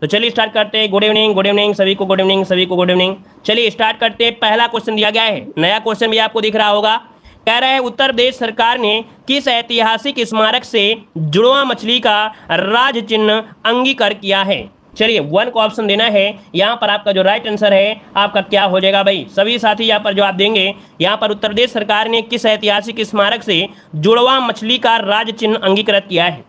तो चलिए स्टार्ट करते हैं गुड इवनिंग गुड इवनिंग सभी को गुड इवनिंग सभी को गुड इवनिंग चलिए स्टार्ट करते हैं पहला क्वेश्चन दिया गया है नया क्वेश्चन भी आपको दिख रहा होगा कह रहे हैं उत्तर प्रदेश सरकार ने किस ऐतिहासिक स्मारक से जुड़वा मछली का राज चिन्ह अंगीकार किया है चलिए वन को ऑप्शन देना है यहाँ पर आपका जो राइट आंसर है आपका क्या हो जाएगा भाई सभी साथी यहाँ पर जवाब देंगे यहाँ पर उत्तर प्रदेश सरकार ने किस ऐतिहासिक स्मारक से जुड़वा मछली का राज चिन्ह अंगीकृत किया है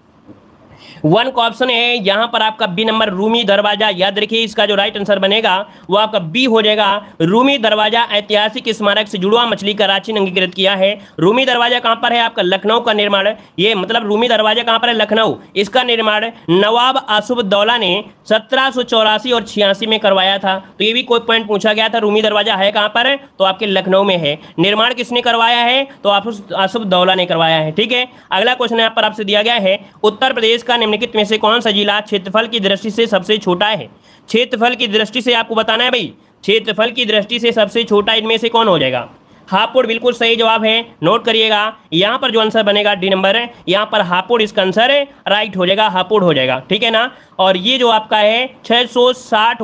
वन का ऑप्शन है यहां पर आपका बी नंबर रूमी दरवाजा याद रखिए इसका जो राइट आंसर बनेगा वो आपका बी हो जाएगा रूमी दरवाजा ऐतिहासिक स्मारक से जुड़वा मछली कराची ने अंगीकृत किया है रूमी दरवाजा कहां पर है आपका लखनऊ का निर्माण ये मतलब रूमी दरवाजा कहां पर है लखनऊ इसका निर्माण नवाब आसुफ दौला ने सत्रह और छियासी में करवाया था तो ये भी कोई पॉइंट पूछा गया था रूमी दरवाजा है कहां पर तो आपके लखनऊ में है निर्माण किसने करवाया है तो आसुफ दौला ने करवाया है ठीक है अगला क्वेश्चन यहां पर आपसे दिया गया है उत्तर प्रदेश का निम्नलिखित में से कौन सा जिला क्षेत्रफल की दृष्टि से सबसे छोटा है क्षेत्रफल की दृष्टि से आपको बताना है भाई क्षेत्रफल की दृष्टि से सबसे छोटा इनमें से कौन हो जाएगा हापुड़ बिल्कुल सही जवाब है नोट करिएगा यहाँ पर जो आंसर बनेगा डी नंबर है यहाँ पर हापुड़ इसका आंसर है राइट हो जाएगा हापुड़ हो जाएगा ठीक है ना और ये जो आपका है 660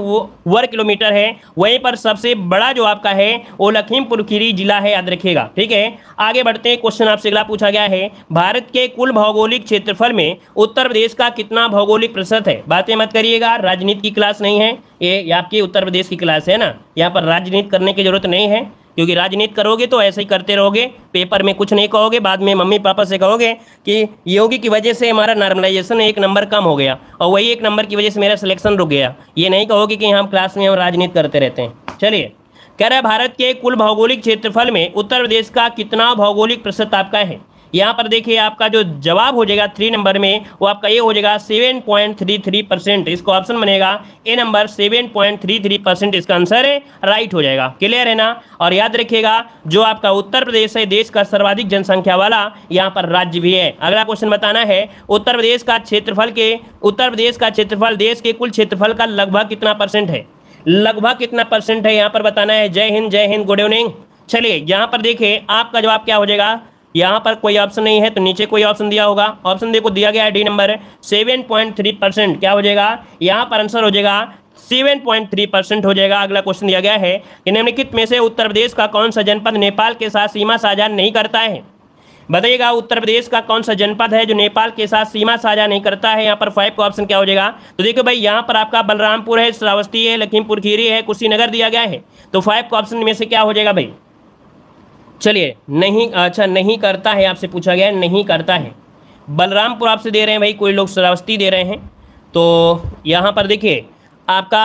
वर्ग किलोमीटर है वहीं पर सबसे बड़ा जो आपका है वो लखीमपुर खीरी जिला है याद रखिएगा ठीक है आगे बढ़ते हैं क्वेश्चन आपसे अगला पूछा गया है भारत के कुल भौगोलिक क्षेत्रफल में उत्तर प्रदेश का कितना भौगोलिक प्रतिशत है बातें मत करिएगा राजनीति की क्लास नहीं है ये आपकी उत्तर प्रदेश की क्लास है ना यहाँ पर राजनीति करने की जरूरत नहीं है क्योंकि राजनीति करोगे तो ऐसे ही करते रहोगे पेपर में कुछ नहीं कहोगे बाद में मम्मी पापा से कहोगे कि योगी की वजह से हमारा नॉर्मलाइजेशन एक नंबर कम हो गया और वही एक नंबर की वजह से मेरा सिलेक्शन रुक गया ये नहीं कहोगे कि हम क्लास में हम राजनीति करते रहते हैं चलिए कह रहे भारत के कुल भौगोलिक क्षेत्रफल में उत्तर प्रदेश का कितना भौगोलिक प्रतिशत आपका है यहाँ पर देखिए आपका जो जवाब हो जाएगा थ्री नंबर में वो आपका ये हो जाएगा seven point three three percent इसको ऑप्शन बनेगा A number seven point three three percent इसका आंसर है राइट हो जाएगा क्लियर है ना और याद रखिएगा जो आपका उत्तर प्रदेश है देश का सर्वाधिक जनसंख्या वाला यहाँ पर राज्य भी है अगला क्वेश्चन बताना है उत्तर प्रदेश का क्षेत्रफल के उत्तर प्रदेश का क्षेत्रफल देश के कुल क्षेत्रफल का लगभग कितना परसेंट है लगभग कितना परसेंट है यहाँ पर बताना है जय हिंद जय हिंद गुड इवनिंग चलिए यहाँ पर देखिए आपका जवाब क्या हो जाएगा यहाँ पर कोई ऑप्शन नहीं है तो नीचे कोई ऑप्शन दिया होगा ऑप्शन देखो दिया गया है D number seven point three percent क्या हो जाएगा यहाँ पर आंसर हो जाएगा सेवन पॉइंट थ्री परसेंट हो जाएगा अगला क्वेश्चन दिया गया है कि निम्नलिखित में से उत्तर प्रदेश का कौन सा जनपद नेपाल के साथ सीमा साझा नहीं करता है बताइएगा उत्तर प्रदेश का कौन सा जनपद है जो नेपाल के साथ सीमा साझा नहीं करता है यहाँ पर फाइव का ऑप्शन क्या हो जाएगा तो देखो भाई यहाँ पर आपका बलरामपुर है श्रावस्ती है लखीमपुर खीरी है कुशीनगर दिया गया है तो फाइव का ऑप्शन में से क्या हो जाएगा भाई चलिए नहीं अच्छा नहीं करता है आपसे पूछा गया नहीं करता है बलरामपुर आपसे दे रहे हैं भाई कोई लोग श्रावस्ती दे रहे हैं तो यहाँ पर देखिए आपका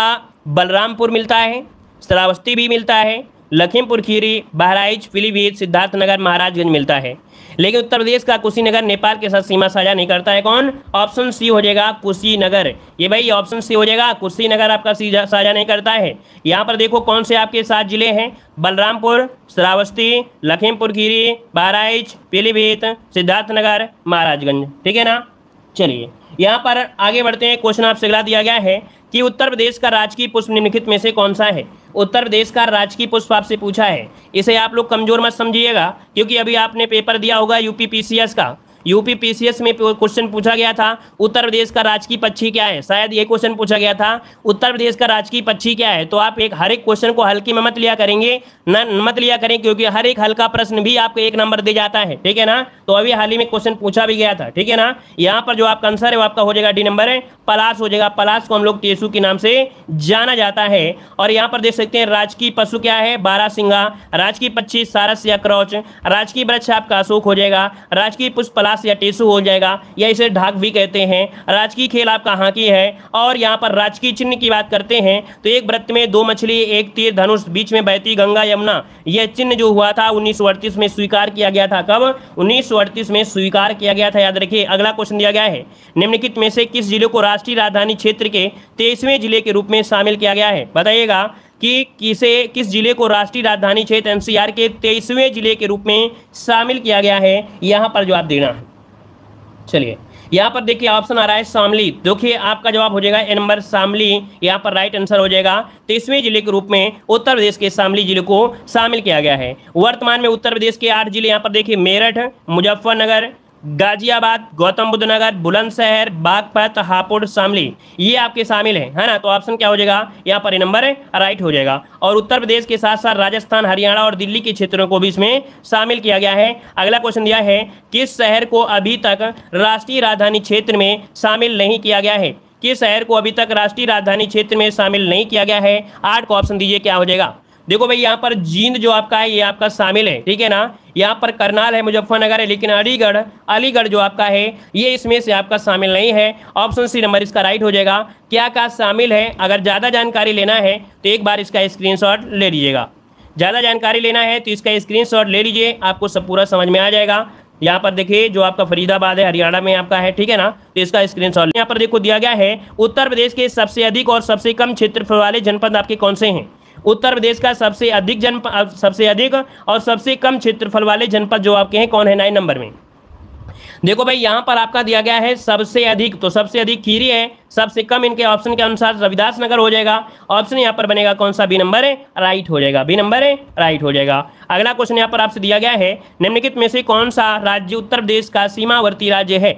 बलरामपुर मिलता है श्रावस्ती भी मिलता है लखीमपुर खीरी बहराइच पीलीभीत सिद्धार्थनगर महाराजगंज मिलता है लेकिन उत्तर प्रदेश का कुशीनगर नेपाल के साथ सीमा साझा नहीं करता है कौन ऑप्शन सी हो जाएगा कुशीनगर ये भाई ऑप्शन सी हो जाएगा कुशीनगर आपका साझा नहीं करता है यहाँ पर देखो कौन से आपके सात जिले हैं बलरामपुर श्रावस्ती लखीमपुर खीरी बहराइच पीलीभीत सिद्धार्थनगर महाराजगंज ठीक है ना चलिए यहाँ पर आगे बढ़ते हैं क्वेश्चन आपसे अगला दिया गया है कि उत्तर प्रदेश का राजकीय पुष्प निम्नलिखित में से कौन सा है उत्तर प्रदेश का राजकीय पुष्प आपसे पूछा है इसे आप लोग कमजोर मत समझिएगा क्योंकि अभी आपने पेपर दिया होगा यूपी पीसीएस का यूपी पीसीएस में क्वेश्चन पूछा गया था उत्तर प्रदेश का राजकीय पक्षी क्या है शायद ये क्वेश्चन पूछा गया था उत्तर प्रदेश का राजकीय पक्षी क्या है तो आप एक हर एक क्वेश्चन को हल्की में मत लिया करेंगे न मत लिया करें क्योंकि हर एक हल्का प्रश्न भी आपको एक नंबर दे जाता है ठीक है ना तो अभी हाल ही में क्वेश्चन पूछा भी गया था ठीक है ना यहाँ पर जो आपका आंसर है वो आपका हो जाएगा डी नंबर है पलास हो जाएगा पलास को हम लोग टेसू के नाम से जाना जाता है और यहाँ पर देख सकते हैं राजकीय पशु क्या है बारा सिंगा राजकीय पक्षी सारस या क्रौच राजकीय वृक्ष आपका अशोक हो जाएगा राजकीय पुष्प ग्लास या टिश्यू हो जाएगा या इसे ढाक भी कहते हैं राजकीय खेल आपका हाकी है और यहाँ पर राजकीय चिन्ह की बात करते हैं तो एक व्रत में दो मछली एक तीर धनुष बीच में बहती गंगा यमुना यह चिन्ह जो हुआ था उन्नीस में स्वीकार किया गया था कब उन्नीस में स्वीकार किया गया था याद रखिए अगला क्वेश्चन दिया गया है निम्नलिखित में से किस जिले को राष्ट्रीय राजधानी क्षेत्र के तेईसवें जिले के रूप में शामिल किया गया है बताइएगा कि किसे किस जिले को राष्ट्रीय राजधानी क्षेत्र एनसीआर के तेईसवें जिले के रूप में शामिल किया गया है यहाँ पर जवाब देना है चलिए यहाँ पर देखिए ऑप्शन आ रहा है शामली देखिए आपका जवाब हो जाएगा ए नंबर शामली यहाँ पर राइट आंसर हो जाएगा तेईसवें जिले के रूप में उत्तर प्रदेश के शामली जिले को शामिल किया गया है वर्तमान में उत्तर प्रदेश के आठ जिले यहाँ पर देखिए मेरठ मुजफ्फरनगर गाजियाबाद गौतम बुद्ध नगर बुलंदशहर बागपत हापुड़ शामली ये आपके शामिल हैं है ना तो ऑप्शन क्या हो जाएगा यहाँ पर नंबर राइट हो जाएगा और उत्तर प्रदेश के साथ साथ राजस्थान हरियाणा और दिल्ली के क्षेत्रों को भी इसमें शामिल किया गया है अगला क्वेश्चन दिया है किस शहर को अभी तक राष्ट्रीय राजधानी क्षेत्र में शामिल नहीं किया गया है किस शहर को अभी तक राष्ट्रीय राजधानी क्षेत्र में शामिल नहीं किया गया है आठ को ऑप्शन दीजिए क्या हो जाएगा देखो भाई यहाँ पर जींद जो आपका है ये आपका शामिल है ठीक है ना यहाँ पर करनाल है मुजफ्फरनगर है लेकिन अलीगढ़ अलीगढ़ जो आपका है ये इसमें से आपका शामिल नहीं है ऑप्शन सी नंबर इसका राइट हो जाएगा क्या क्या शामिल है अगर ज़्यादा जानकारी लेना है तो एक बार इसका स्क्रीन ले लीजिएगा ज़्यादा जानकारी लेना है तो इसका स्क्रीन ले लीजिए आपको सब पूरा समझ में आ जाएगा यहाँ पर देखिए जो आपका फरीदाबाद है हरियाणा में आपका है ठीक है ना तो इसका स्क्रीन शॉट यहाँ पर देखो दिया गया है उत्तर प्रदेश के सबसे अधिक और सबसे कम क्षेत्रफल वाले जनपद आपके कौन से हैं उत्तर प्रदेश का सबसे अधिक जन सबसे अधिक और सबसे कम क्षेत्रफल वाले जनपद जो आपके हैं कौन है नाइन नंबर में देखो भाई यहाँ पर आपका दिया गया है सबसे अधिक तो सबसे अधिक खीरी है सबसे कम इनके ऑप्शन के अनुसार रविदास नगर हो जाएगा ऑप्शन यहाँ पर बनेगा कौन सा बी नंबर है राइट हो जाएगा बी नंबर है राइट हो जाएगा अगला क्वेश्चन यहाँ पर आपसे दिया गया है निम्नलिखित में से कौन सा राज्य उत्तर प्रदेश का सीमावर्ती राज्य है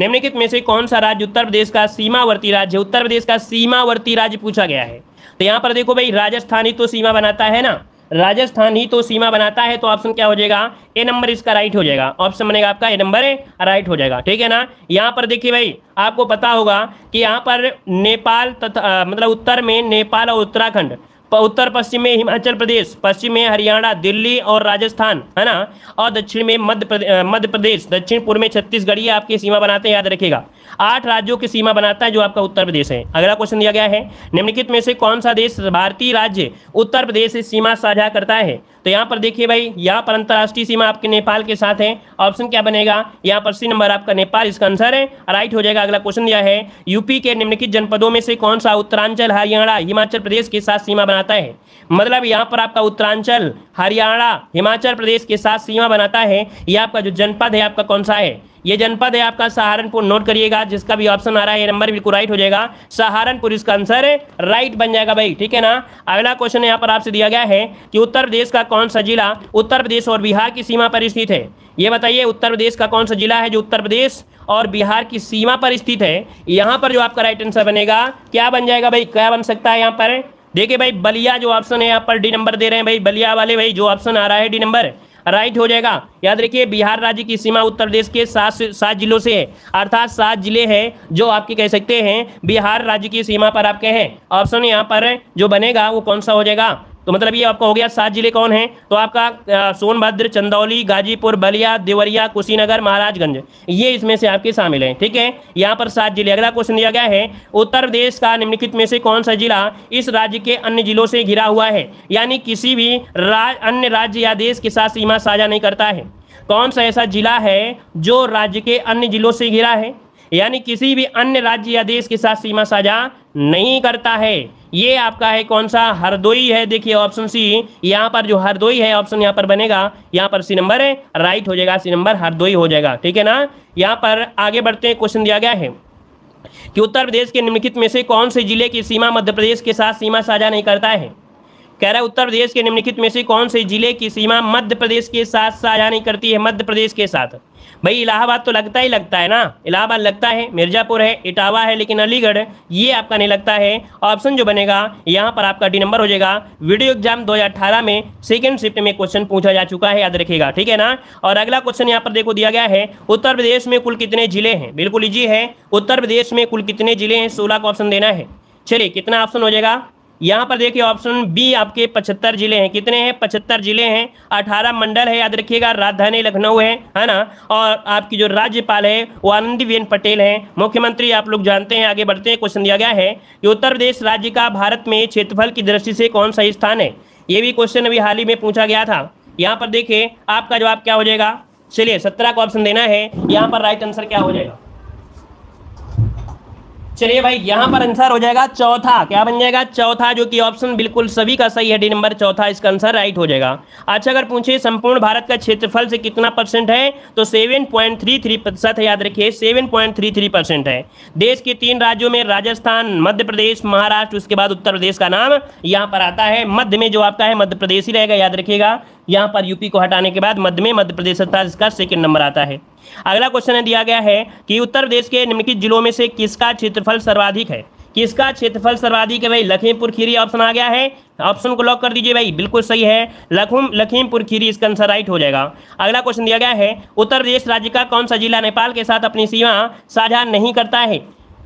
निम्नलिखित में से कौन सा राज्य उत्तर प्रदेश का सीमावर्ती राज्य उत्तर प्रदेश का सीमावर्ती राज्य पूछा गया है तो यहां पर देखो भाई राजस्थान ही तो सीमा बनाता है ना राजस्थान ही तो सीमा बनाता है तो ऑप्शन क्या हो जाएगा ए नंबर इसका राइट हो जाएगा ऑप्शन बनेगा आपका ए नंबर राइट हो जाएगा ठीक है ना यहाँ पर देखिए भाई आपको पता होगा कि यहाँ पर नेपाल तथा मतलब उत्तर में नेपाल और उत्तराखंड उत्तर पश्चिम में हिमाचल प्रदेश पश्चिम में हरियाणा दिल्ली और राजस्थान है ना और दक्षिण में मध्य प्रदेश मध्य प्रदेश दक्षिण पूर्व में छत्तीसगढ़ आपकी सीमा बनाते हैं याद रखिएगा आठ राज्यों की सीमा बनाता है जो आपका उत्तर प्रदेश है अगला क्वेश्चन दिया गया है निम्नलिखित में से कौन सा देश भारतीय राज्य उत्तर प्रदेश से सीमा साझा करता है तो यहाँ पर देखिए भाई यहाँ पर अंतर्राष्ट्रीय सीमा आपके नेपाल के साथ है ऑप्शन क्या बनेगा यहाँ पर सी नंबर आपका नेपाल इसका आंसर है राइट हो जाएगा अगला क्वेश्चन दिया है यूपी के निम्नलिखित जनपदों में से कौन सा उत्तरांचल हरियाणा हिमाचल प्रदेश के साथ सीमा बनाता है मतलब यहाँ पर आपका उत्तरांचल हरियाणा हिमाचल प्रदेश के साथ सीमा बनाता है यह आपका जो जनपद है आपका कौन सा है ये जनपद है आपका सहारनपुर नोट करिएगा जिसका भी ऑप्शन आ रहा है ये नंबर बिल्कुल राइट हो जाएगा सहारनपुर इसका आंसर है राइट बन जाएगा भाई ठीक है ना अगला क्वेश्चन यहाँ पर आपसे दिया गया है कि उत्तर प्रदेश का कौन सा जिला उत्तर प्रदेश और बिहार की सीमा पर स्थित है ये बताइए उत्तर प्रदेश का कौन सा जिला है जो उत्तर प्रदेश और बिहार की सीमा पर स्थित है यहाँ पर जो आपका राइट आंसर बनेगा क्या बन जाएगा भाई क्या बन सकता है यहाँ पर देखिए भाई बलिया जो ऑप्शन है यहाँ पर डी नंबर दे रहे हैं भाई बलिया वाले भाई जो ऑप्शन आ रहा है डी नंबर राइट हो जाएगा याद रखिए बिहार राज्य की सीमा उत्तर प्रदेश के सात सात जिलों से है अर्थात सात जिले हैं जो आपके कह सकते हैं बिहार राज्य की सीमा पर आपके हैं ऑप्शन यहाँ पर जो बनेगा वो कौन सा हो जाएगा तो मतलब ये आपका हो गया सात जिले कौन है तो आपका सोनभद्र चंदौली गाजीपुर बलिया देवरिया कुशीनगर महाराजगंज ये इसमें से आपके शामिल हैं ठीक है यहाँ पर सात जिले अगला क्वेश्चन दिया गया है उत्तर प्रदेश का निम्नलिखित में से कौन सा जिला इस राज्य के अन्य जिलों से घिरा हुआ है यानी किसी भी राज अन्य राज्य या देश के साथ सीमा साझा नहीं करता है कौन सा ऐसा जिला है जो राज्य के अन्य जिलों से घिरा है यानी किसी भी अन्य राज्य या देश के साथ सीमा साझा नहीं करता है ये आपका है कौन सा हरदोई है देखिए ऑप्शन सी यहाँ पर जो हरदोई है ऑप्शन यहाँ पर बनेगा यहाँ पर सी नंबर है राइट हो जाएगा सी नंबर हरदोई हो जाएगा ठीक है ना यहाँ पर आगे बढ़ते हैं क्वेश्चन दिया गया है कि उत्तर प्रदेश के निम्नलिखित में से कौन से जिले की सीमा मध्य प्रदेश के साथ सीमा साझा नहीं करता है कह रहा है उत्तर प्रदेश के निम्नलिखित में से कौन से जिले की सीमा मध्य प्रदेश के साथ साझा नहीं करती है मध्य प्रदेश के साथ भाई इलाहाबाद तो लगता ही लगता है ना इलाहाबाद लगता है मिर्जापुर है इटावा है लेकिन अलीगढ़ ये आपका नहीं लगता है ऑप्शन जो बनेगा यहाँ पर आपका डी नंबर हो जाएगा वीडियो एग्जाम 2018 में सेकेंड शिफ्ट में क्वेश्चन पूछा जा चुका है याद रखिएगा ठीक है ना और अगला क्वेश्चन यहाँ पर देखो दिया गया है उत्तर प्रदेश में कुल कितने जिले हैं बिल्कुल ईजी है उत्तर प्रदेश में कुल कितने जिले हैं सोलह का ऑप्शन देना है चलिए कितना ऑप्शन हो जाएगा यहाँ पर देखिए ऑप्शन बी आपके पचहत्तर जिले हैं कितने हैं पचहत्तर जिले हैं अठारह मंडल है याद रखिएगा राजधानी लखनऊ है है ना और आपकी जो राज्यपाल है वो आनंदीबेन पटेल हैं मुख्यमंत्री आप लोग जानते हैं आगे बढ़ते हैं क्वेश्चन दिया गया है कि उत्तर प्रदेश राज्य का भारत में क्षेत्रफल की दृष्टि से कौन सा स्थान है ये भी क्वेश्चन अभी हाल ही में पूछा गया था यहाँ पर देखिए आपका जवाब क्या हो जाएगा चलिए सत्रह का ऑप्शन देना है यहाँ पर राइट आंसर क्या हो जाएगा चलिए भाई यहाँ पर आंसर हो जाएगा चौथा क्या बन जाएगा चौथा जो कि ऑप्शन बिल्कुल सभी का सही है डी नंबर चौथा इसका आंसर राइट हो जाएगा अच्छा अगर पूछे संपूर्ण भारत का क्षेत्रफल से कितना परसेंट है तो सेवन पॉइंट थ्री थ्री प्रतिशत है याद रखिए seven point three three percent है देश के तीन राज्यों में राजस्थान मध्य प्रदेश महाराष्ट्र उसके बाद उत्तर प्रदेश का नाम यहाँ पर आता है मध्य में जो आपका है मध्य प्रदेश ही रहेगा याद रखिएगा यहाँ पर यूपी को हटाने के बाद मध्य में मध्य प्रदेश तथा इसका सेकेंड नंबर आता है अगला क्वेश्चन दिया गया है कि उत्तर प्रदेश के निम्नलिखित जिलों में से किसका क्षेत्रफल सर्वाधिक है किसका क्षेत्रफल सर्वाधिक है भाई लखीमपुर खीरी ऑप्शन आ गया है ऑप्शन को लॉक कर दीजिए भाई बिल्कुल सही है लखुम लखीमपुर खीरी इसका आंसर राइट हो जाएगा अगला क्वेश्चन दिया गया है उत्तर प्रदेश राज्य का कौन सा जिला नेपाल के साथ अपनी सीमा साझा नहीं करता है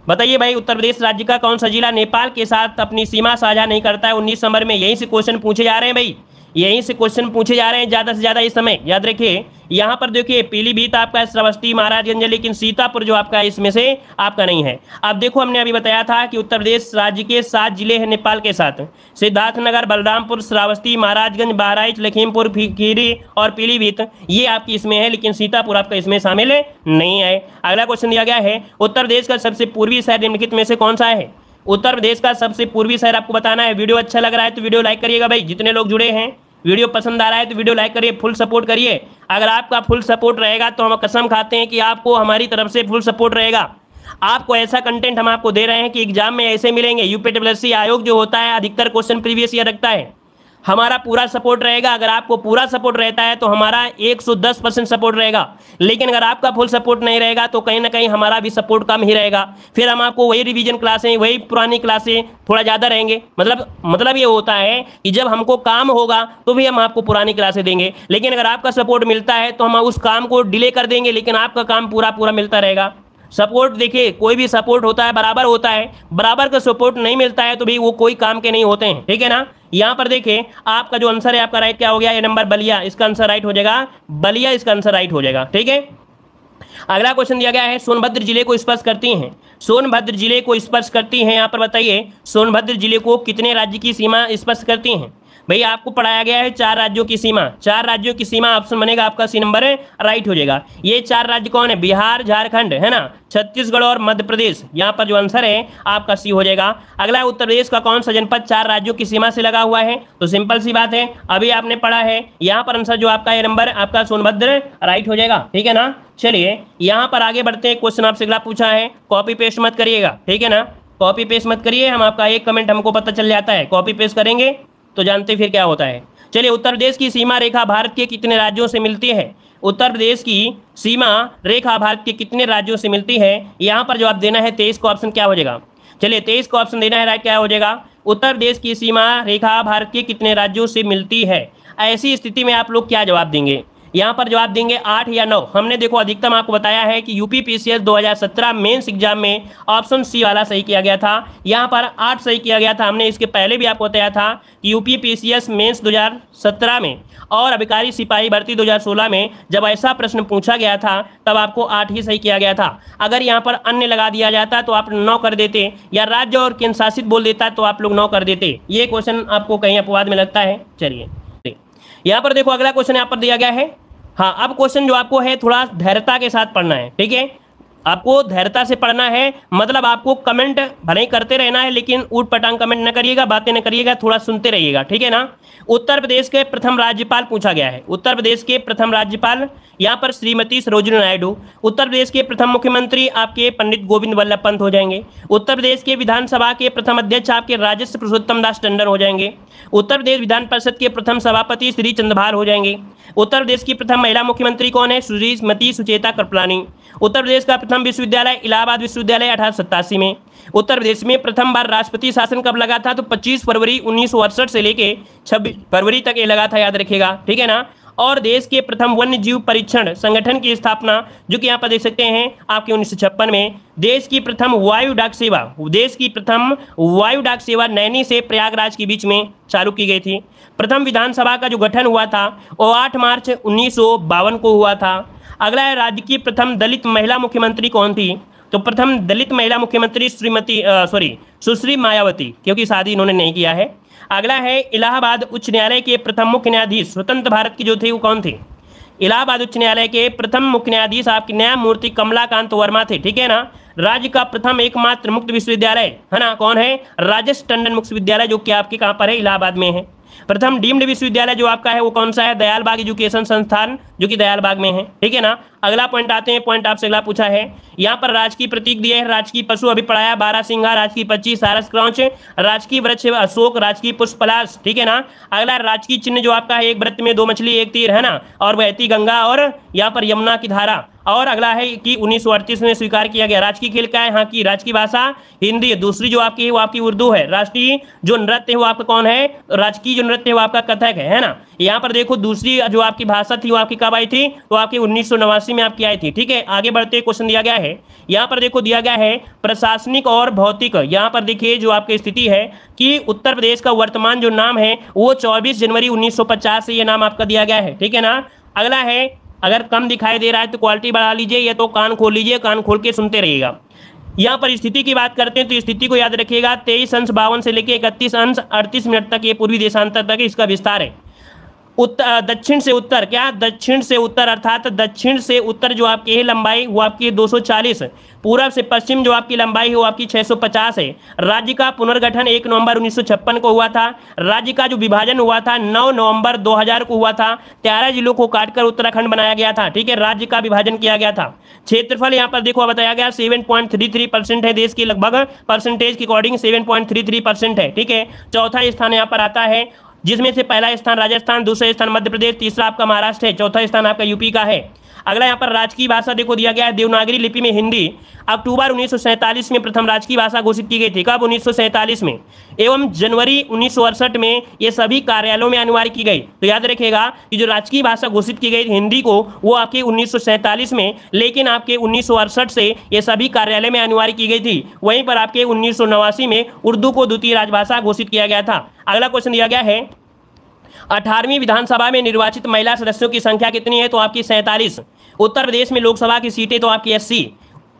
बताइए भाई उत्तर प्रदेश राज्य का कौन सा जिला नेपाल के साथ अपनी सीमा साझा नहीं करता है उन्नीस नंबर में यहीं से क्वेश्चन पूछे जा रहे हैं भाई यहीं से क्वेश्चन पूछे जा रहे हैं ज़्यादा से ज़्यादा इस समय याद रखिए यहाँ पर देखिए पीलीभीत आपका श्रवस्ती महाराजगंज है लेकिन सीतापुर जो आपका इसमें से आपका नहीं है अब देखो हमने अभी बताया था कि उत्तर प्रदेश राज्य के सात जिले हैं नेपाल के साथ सिद्धार्थनगर बलरामपुर श्रावस्ती महाराजगंज बहराइच लखीमपुर खीरी और पीलीभीत ये आपकी इसमें है लेकिन सीतापुर आपका इसमें शामिल नहीं है अगला क्वेश्चन दिया गया है उत्तर प्रदेश का सबसे पूर्वी शहर निम्नलिखित में से कौन सा है उत्तर प्रदेश का सबसे पूर्वी शहर आपको बताना है वीडियो अच्छा लग रहा है तो वीडियो लाइक करिएगा भाई जितने लोग जुड़े हैं वीडियो पसंद आ रहा है तो वीडियो लाइक करिए फुल सपोर्ट करिए अगर आपका फुल सपोर्ट रहेगा तो हम कसम खाते हैं कि आपको हमारी तरफ से फुल सपोर्ट रहेगा आपको ऐसा कंटेंट हम आपको दे रहे हैं कि एग्जाम में ऐसे मिलेंगे यूपी आयोग जो होता है अधिकतर क्वेश्चन प्रीवियस ईयर रखता है हमारा पूरा सपोर्ट रहेगा अगर आपको पूरा सपोर्ट रहता है तो हमारा 110 परसेंट सपोर्ट रहेगा लेकिन अगर आपका फुल सपोर्ट नहीं रहेगा तो कहीं ना कहीं हमारा भी सपोर्ट कम ही रहेगा फिर हम आपको वही रिवीजन क्लासें वही पुरानी क्लासें थोड़ा ज़्यादा रहेंगे मतलब मतलब ये होता है कि जब हमको काम होगा तो भी हम आपको पुरानी क्लासें देंगे लेकिन अगर आपका सपोर्ट मिलता है तो हम उस काम को डिले कर देंगे लेकिन आपका काम पूरा पूरा मिलता रहेगा सपोर्ट देखिए कोई भी सपोर्ट होता है बराबर होता है बराबर का सपोर्ट नहीं मिलता है तो भी वो कोई काम के नहीं होते हैं ठीक है ना यहाँ पर देखिए आपका जो आंसर है आपका राइट क्या हो गया ये नंबर बलिया इसका आंसर राइट हो जाएगा बलिया इसका आंसर राइट हो जाएगा ठीक है अगला क्वेश्चन दिया गया है सोनभद्र जिले को स्पर्श करती हैं सोनभद्र जिले को स्पर्श करती हैं यहाँ पर बताइए सोनभद्र जिले को कितने राज्य की सीमा स्पर्श करती हैं भाई आपको पढ़ाया गया है चार राज्यों की सीमा चार राज्यों की सीमा ऑप्शन बनेगा आपका सी नंबर है राइट हो जाएगा ये चार राज्य कौन है बिहार झारखंड है ना छत्तीसगढ़ और मध्य प्रदेश यहाँ पर जो आंसर है आपका सी हो जाएगा अगला उत्तर प्रदेश का कौन सा जनपद चार राज्यों की सीमा से लगा हुआ है तो सिंपल सी बात है अभी आपने पढ़ा है यहाँ पर आंसर जो आपका ये नंबर आपका सोनभद्र राइट हो जाएगा ठीक है ना चलिए यहाँ पर आगे बढ़ते हैं क्वेश्चन आपसे अगला पूछा है कॉपी पेस्ट मत करिएगा ठीक है ना कॉपी पेस्ट मत करिए हम आपका एक कमेंट हमको पता चल जाता है कॉपी पेस्ट करेंगे तो जानते फिर क्या होता है चलिए उत्तर प्रदेश की सीमा रेखा भारत के कितने राज्यों से मिलती है उत्तर प्रदेश की सीमा रेखा भारत के कितने राज्यों से मिलती है यहाँ पर जवाब देना है तेईस को ऑप्शन क्या हो जाएगा चलिए तेईस को ऑप्शन देना है राय क्या हो जाएगा उत्तर प्रदेश की सीमा रेखा भारत के कितने राज्यों से मिलती है ऐसी स्थिति में आप लोग क्या जवाब देंगे यहाँ पर जवाब देंगे आठ या नौ हमने देखो अधिकतम आपको बताया है कि UP P C mains exam में ऑप्शन सी वाला सही किया गया था यहाँ पर आठ सही किया गया था हमने इसके पहले भी आपको बताया था कि यूपी पी मेंस 2017 में और अभिकारी सिपाही भर्ती 2016 में जब ऐसा प्रश्न पूछा गया था तब आपको आठ ही सही किया गया था अगर यहाँ पर अन्य लगा दिया जाता तो आप नौ कर देते या राज्य और केंद्र शासित बोल देता तो आप लोग नौ कर देते ये क्वेश्चन आपको कहीं अपवाद में लगता है चलिए यहां पर देखो अगला क्वेश्चन यहां पर दिया गया है हाँ अब क्वेश्चन जो आपको है थोड़ा धैर्यता के साथ पढ़ना है ठीक है आपको धैर्यता से पढ़ना है मतलब आपको कमेंट भले ही करते रहना है लेकिन ऊट पटांग कमेंट ना करिएगा बातें ना करिएगा थोड़ा सुनते रहिएगा ठीक है ना उत्तर प्रदेश के प्रथम राज्यपाल पूछा गया है उत्तर प्रदेश के प्रथम राज्यपाल यहाँ पर श्रीमती सरोजनी नायडू उत्तर प्रदेश के प्रथम मुख्यमंत्री आपके पंडित गोविंद वल्लभ पंत हो जाएंगे उत्तर प्रदेश के विधानसभा के प्रथम अध्यक्ष आपके राजस्व पुरुषोत्तम दास टंडन हो जाएंगे उत्तर प्रदेश विधान परिषद के प्रथम सभापति श्री चंद्रभार हो जाएंगे उत्तर प्रदेश की प्रथम महिला मुख्यमंत्री कौन है श्रीमती सुचेता कृपलानी उत्तर प्रदेश का प्रथम विश्वविद्यालय इलाहाबाद विश्वविद्यालय अठारह में उत्तर प्रदेश में प्रथम बार राष्ट्रपति शासन कब लगा था तो 25 फरवरी उन्नीस से लेके 26 फरवरी तक ये लगा था याद रखिएगा ठीक है ना और देश के प्रथम वन्य जीव परीक्षण संगठन की स्थापना जो कि यहाँ पर देख सकते हैं आपके उन्नीस में देश की प्रथम वायु डाक सेवा देश की प्रथम वायु डाक सेवा नैनी से प्रयागराज के बीच में चालू की गई थी प्रथम विधानसभा का जो गठन हुआ था वो 8 मार्च उन्नीस को हुआ था अगला है राज्य की प्रथम दलित महिला मुख्यमंत्री कौन थी तो प्रथम दलित महिला मुख्यमंत्री श्रीमती सॉरी सुश्री मायावती क्योंकि शादी इन्होंने नहीं किया है अगला है इलाहाबाद उच्च न्यायालय के प्रथम मुख्य न्यायाधीश स्वतंत्र भारत की जो थी वो कौन थी इलाहाबाद उच्च न्यायालय के प्रथम मुख्य न्यायाधीश आपकी न्यायमूर्ति कमलाकांत वर्मा थे ठीक है ना राज्य का प्रथम एकमात्र मुक्त विश्वविद्यालय है ना कौन है राजेश टंडन मुक्त विद्यालय जो कि आपके कहां पर है इलाहाबाद में है प्रथम डीम्ड विश्वविद्यालय जो आपका है वो कौन सा है दयालबाग एजुकेशन संस्थान जो कि दयाल बाग में है ठीक है ना अगला पॉइंट आते हैं पॉइंट आपसे अगला पूछा है यहाँ पर राजकीय प्रतीक दिया है राजकीय पशु अभी पढ़ाया बारह सिंघा राजकीय पच्चीस सारस क्रौच राजकीय वृक्ष अशोक राजकीय पुष्प ठीक है ना अगला राजकीय चिन्ह जो आपका है एक व्रत में दो मछली एक तीर है ना और बहती गंगा और यहाँ पर यमुना की धारा और अगला है कि उन्नीस में स्वीकार किया गया राजकीय खेल का है हाँ की राजकीय भाषा हिंदी है दूसरी जो आपकी है वो आपकी उर्दू है राष्ट्रीय जो नृत्य है वो आपका कौन है राजकीय जो नृत्य है वो आपका कथक है है ना यहाँ पर देखो दूसरी जो आपकी भाषा थी वो आपकी कब आई थी तो आपकी उन्नीस में आपकी आई थी ठीक है आगे बढ़ते क्वेश्चन दिया गया है यहाँ पर देखो दिया गया है प्रशासनिक और भौतिक यहाँ पर देखिए जो आपकी स्थिति है कि उत्तर प्रदेश का वर्तमान जो नाम है वो चौबीस जनवरी 1950 से ये नाम आपका दिया गया है ठीक है ना अगला है अगर कम दिखाई दे रहा है तो क्वालिटी बढ़ा लीजिए या तो कान खोल लीजिए कान खोल के सुनते रहिएगा यहाँ पर स्थिति की बात करते हैं तो स्थिति को याद रखिएगा तेईस अंश बावन से लेकर इकतीस अंश अड़तीस मिनट तक ये पूर्वी देशांतर तक इसका विस्तार है उत्तर दक्षिण से उत्तर क्या दक्षिण से उत्तर अर्थात दक्षिण से उत्तर जो आपकी है लंबाई वो आपकी है 240 पूरब से पश्चिम जो आपकी लंबाई है वो आपकी 650 है राज्य का पुनर्गठन 1 नवंबर 1956 को हुआ था राज्य का जो विभाजन हुआ था 9 नवंबर 2000 को हुआ था तेरह जिलों को काटकर उत्तराखंड बनाया गया था ठीक है राज्य का विभाजन किया गया था क्षेत्रफल यहाँ पर देखो बताया गया सेवन परसेंट है देश की लगभग परसेंटेज के अकॉर्डिंग सेवन परसेंट है ठीक है चौथा स्थान यहाँ पर आता है जिसमें से पहला स्थान राजस्थान दूसरा स्थान मध्य प्रदेश तीसरा आपका महाराष्ट्र है चौथा स्थान आपका यूपी का है अगला यहाँ पर राजकीय भाषा देखो दिया गया है देवनागरी लिपि में हिंदी अक्टूबर उन्नीस में प्रथम राजकीय भाषा घोषित की गई थी कब उन्नीस में एवं जनवरी उन्नीस में ये सभी कार्यालयों में अनिवार्य की गई तो याद रखेगा कि जो राजकीय भाषा घोषित की गई हिंदी को वो आपके उन्नीस में लेकिन आपके उन्नीस से ये सभी कार्यालय में अनिवार्य की गई थी वहीं पर आपके उन्नीस में उर्दू को द्वितीय राजभाषा घोषित किया गया था अगला क्वेश्चन दिया गया है अठारहवीं विधानसभा में निर्वाचित महिला सदस्यों की संख्या कितनी है तो आपकी सैंतालीस उत्तर प्रदेश में लोकसभा की सीटें तो आपकी एससी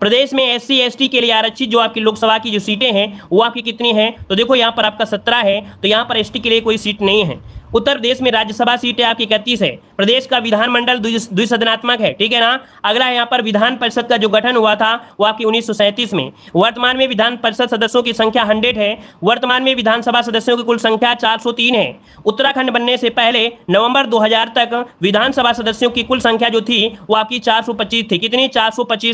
प्रदेश में एस सी के लिए आरक्षित जो आपकी लोकसभा की जो सीटें हैं वो आपकी कितनी हैं तो देखो यहाँ पर आपका सत्रह है तो यहाँ पर एस के लिए कोई सीट नहीं है उत्तर प्रदेश में राज्यसभा सीटें आपकी इकतीस है प्रदेश का विधानमंडल द्विसदनात्मक है ठीक है ना अगला यहाँ पर विधान परिषद का जो गठन हुआ था वो आपकी उन्नीस में वर्तमान में विधान परिषद सदस्यों की संख्या हंड्रेड है वर्तमान में विधानसभा सदस्यों की कुल संख्या चार है उत्तराखंड बनने से पहले नवंबर दो तक विधानसभा सदस्यों की कुल संख्या जो थी वो आपकी चार थी कितनी चार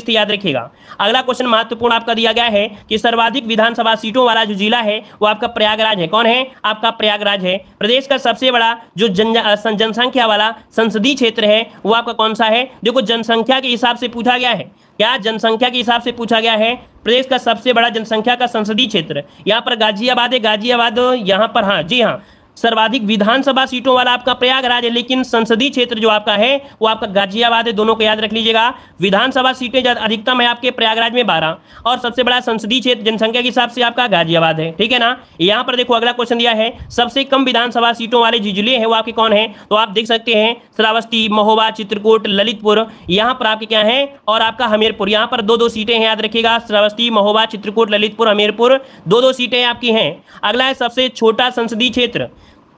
थी याद रखिएगा अगला क्वेश्चन महत्वपूर्ण आपका दिया गया है कि सर्वाधिक विधानसभा सीटों वाला जो जिला है वो आपका प्रयागराज है कौन है आपका प्रयागराज है प्रदेश का सबसे सबसे बड़ा जो जन जनसंख्या वाला संसदीय क्षेत्र है वो आपका कौन सा है देखो जनसंख्या के हिसाब से पूछा गया है क्या जनसंख्या के हिसाब से पूछा गया है प्रदेश का सबसे बड़ा जनसंख्या का संसदीय क्षेत्र यहाँ पर गाजियाबाद है गाजियाबाद यहाँ पर हाँ जी हाँ सर्वाधिक विधानसभा सीटों वाला आपका प्रयागराज है लेकिन संसदीय क्षेत्र जो आपका है वो आपका गाजियाबाद है दोनों को याद रख लीजिएगा विधानसभा सीटें अधिकतम है आपके प्रयागराज में बारह और सबसे बड़ा संसदीय क्षेत्र जनसंख्या के हिसाब से आपका गाजियाबाद है ठीक है ना यहाँ पर देखो अगला क्वेश्चन दिया है सबसे कम विधानसभा सीटों वाले जिले हैं वो आपके कौन है तो आप देख सकते हैं श्रावस्ती महोबा चित्रकूट ललितपुर यहाँ पर आपके क्या है और आपका हमीरपुर यहाँ पर दो दो सीटें हैं याद रखिएगा श्रावस्ती महोबा चित्रकूट ललितपुर हमीरपुर दो दो सीटें आपकी हैं अगला है सबसे छोटा संसदीय क्षेत्र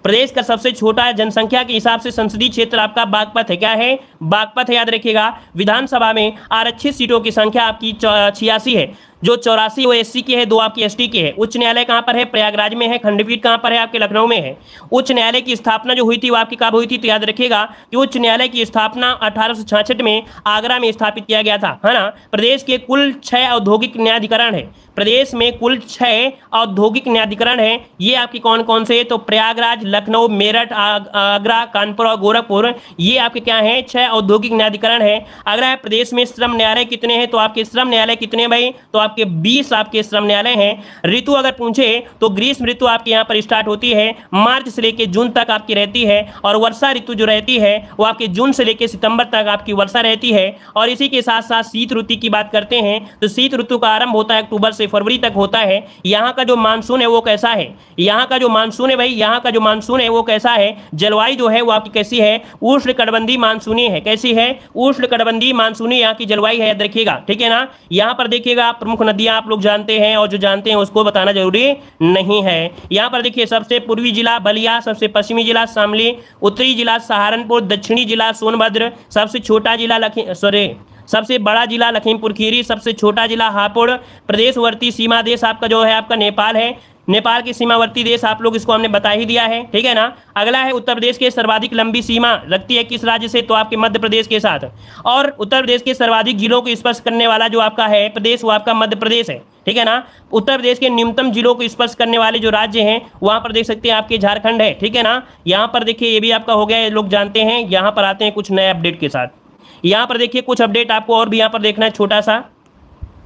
प्रदेश का सबसे छोटा जनसंख्या के हिसाब से संसदीय क्षेत्र आपका बागपत है क्या है बागपत है याद रखिएगा विधानसभा में आरक्षित सीटों की संख्या आपकी छियासी है जो चौरासी वो एससी की है दो आपकी एस की है उच्च न्यायालय कहाँ पर है प्रयागराज में है खंडपीठ कहाँ पर है आपके लखनऊ में है उच्च न्यायालय की स्थापना जो हुई थी वो आपकी कब हुई थी तो याद रखिएगा कि उच्च न्यायालय की स्थापना अठारह में आगरा में स्थापित किया गया था है ना प्रदेश के कुल छः औद्योगिक न्यायाधिकरण है प्रदेश में कुल छः औद्योगिक न्यायाधिकरण है ये आपके कौन कौन से तो प्रयागराज लखनऊ मेरठ आगरा कानपुर और गोरखपुर ये आपके क्या है छः औद्योगिक न्यायाधिकरण है आगरा प्रदेश में श्रम न्यायालय कितने हैं तो आपके श्रम न्यायालय कितने भाई तो आपके बीस आपके श्रम न्यायालय हैं ऋतु अगर पूछे तो ग्रीष्म ऋतु आपके यहाँ पर स्टार्ट होती है मार्च से लेकर जून तक आपकी रहती है और वर्षा ऋतु जो रहती है वो आपके जून से लेकर सितंबर तक आपकी वर्षा रहती है और इसी के साथ साथ शीत ऋतु की बात करते हैं तो शीत ऋतु का आरंभ होता है अक्टूबर से फरवरी तक होता है यहाँ का जो मानसून है वो कैसा है यहाँ का जो मानसून है भाई यहाँ का जो मानसून है वो कैसा है जलवायु जो है वो आपकी कैसी है उष्णकटबंधी मानसूनी है कैसी है उष्णकटबंधी मानसूनी यहाँ की जलवायु है याद रखिएगा ठीक है ना यहाँ पर देखिएगा प्रमुख प्रमुख नदियां आप लोग जानते हैं और जो जानते हैं उसको बताना जरूरी नहीं है यहाँ पर देखिए सबसे पूर्वी जिला बलिया सबसे पश्चिमी जिला शामली उत्तरी जिला सहारनपुर दक्षिणी जिला सोनभद्र सबसे छोटा जिला लखी सॉरी सबसे बड़ा जिला लखीमपुर खीरी सबसे छोटा जिला हापुड़ प्रदेशवर्ती सीमा देश आपका जो है आपका नेपाल है नेपाल के सीमावर्ती देश आप लोग इसको हमने बता ही दिया है ठीक है ना अगला है उत्तर प्रदेश के सर्वाधिक लंबी सीमा लगती है किस राज्य से तो आपके मध्य प्रदेश के साथ और उत्तर प्रदेश के सर्वाधिक जिलों को स्पर्श करने वाला जो आपका है प्रदेश वो आपका मध्य प्रदेश है ठीक है ना उत्तर प्रदेश के न्यूनतम जिलों को स्पर्श करने वाले जो राज्य हैं वहां पर देख सकते हैं आपके झारखंड है ठीक है ना यहाँ पर देखिए ये भी आपका हो गया लोग जानते हैं यहाँ पर आते हैं कुछ नए अपडेट के साथ यहाँ पर देखिए कुछ अपडेट आपको और भी यहाँ पर देखना है छोटा सा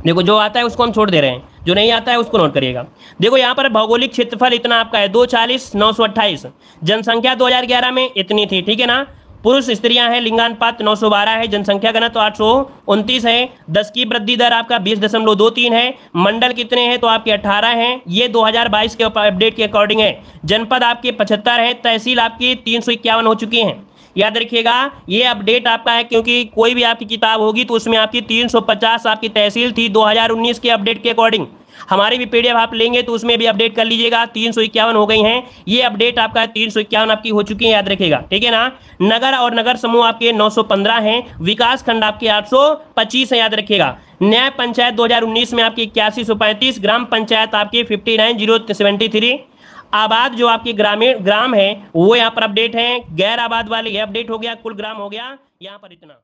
देखो जो आता है उसको हम छोड़ दे रहे हैं जो नहीं आता है उसको नोट करिएगा देखो यहाँ पर भौगोलिक क्षेत्रफल इतना आपका है दो चालीस नौ सौ अट्ठाईस जनसंख्या दो हजार ग्यारह में इतनी थी ठीक है ना पुरुष स्त्रियां हैं लिंगानुपात बारह है जनसंख्या गणना तो आठ है दस की वृद्धि दर आपका बीस दशमलव दो तीन है मंडल कितने हैं तो आपके अठारह हैं ये दो हजार बाईस के अपडेट के अकॉर्डिंग है जनपद आपके पचहत्तर है तहसील आपकी तीन सौ इक्यावन हो चुकी हैं याद रखिएगा ये अपडेट आपका है क्योंकि कोई भी आपकी किताब होगी तो उसमें आपकी 350 आपकी तहसील थी 2019 के अपडेट के अकॉर्डिंग हमारी भी पीडीएफ आप लेंगे तो उसमें भी अपडेट कर लीजिएगा तीन हो गई हैं ये अपडेट आपका तीन आपकी हो चुकी है याद रखेगा ठीक है ना नगर और नगर समूह आपके 915 हैं विकास खंड आपके 825 हैं याद रखेगा न्याय पंचायत 2019 में आपकी इक्यासी ग्राम पंचायत आपकी फिफ्टी नाइन आबाद जो आपके ग्रामीण ग्राम है वो यहाँ पर अपडेट है गैर आबाद वाले ये अपडेट हो गया कुल ग्राम हो गया यहाँ पर इतना